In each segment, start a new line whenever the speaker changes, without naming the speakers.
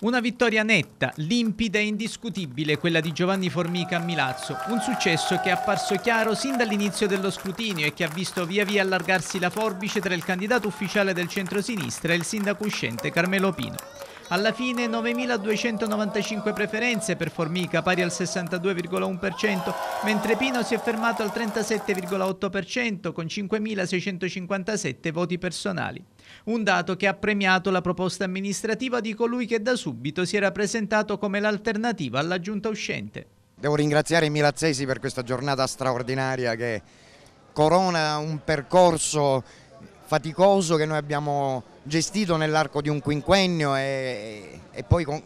Una vittoria netta, limpida e indiscutibile quella di Giovanni Formica a Milazzo, un successo che è apparso chiaro sin dall'inizio dello scrutinio e che ha visto via via allargarsi la forbice tra il candidato ufficiale del centro-sinistra e il sindaco uscente Carmelo Pino. Alla fine 9.295 preferenze per Formica, pari al 62,1%, mentre Pino si è fermato al 37,8% con 5.657 voti personali. Un dato che ha premiato la proposta amministrativa di colui che da subito si era presentato come l'alternativa alla giunta uscente.
Devo ringraziare i milazzesi per questa giornata straordinaria che corona un percorso faticoso che noi abbiamo gestito nell'arco di un quinquennio e, e poi con,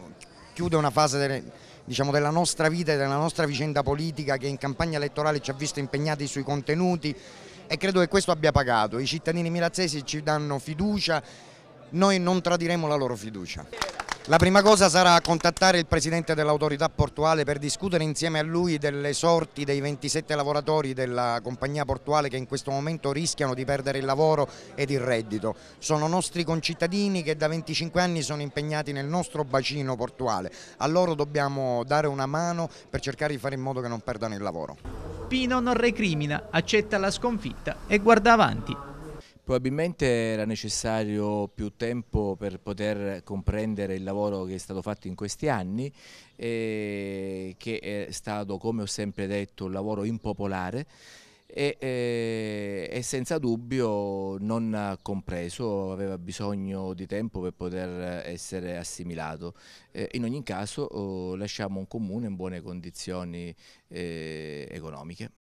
chiude una fase delle, diciamo, della nostra vita e della nostra vicenda politica che in campagna elettorale ci ha visto impegnati sui contenuti e credo che questo abbia pagato. I cittadini milazzesi ci danno fiducia, noi non tradiremo la loro fiducia. La prima cosa sarà contattare il presidente dell'autorità portuale per discutere insieme a lui delle sorti dei 27 lavoratori della compagnia portuale che in questo momento rischiano di perdere il lavoro ed il reddito. Sono nostri concittadini che da 25 anni sono impegnati nel nostro bacino portuale. A loro dobbiamo dare una mano per cercare di fare in modo che non perdano il lavoro.
Pino non recrimina,
accetta la sconfitta e guarda avanti. Probabilmente era necessario più tempo per poter comprendere il lavoro che è stato fatto in questi anni, eh, che è stato, come ho sempre detto, un lavoro impopolare e, eh, e, senza dubbio non compreso, aveva bisogno di tempo per poter essere assimilato. Eh, in ogni caso oh, lasciamo un comune in buone condizioni eh, economiche.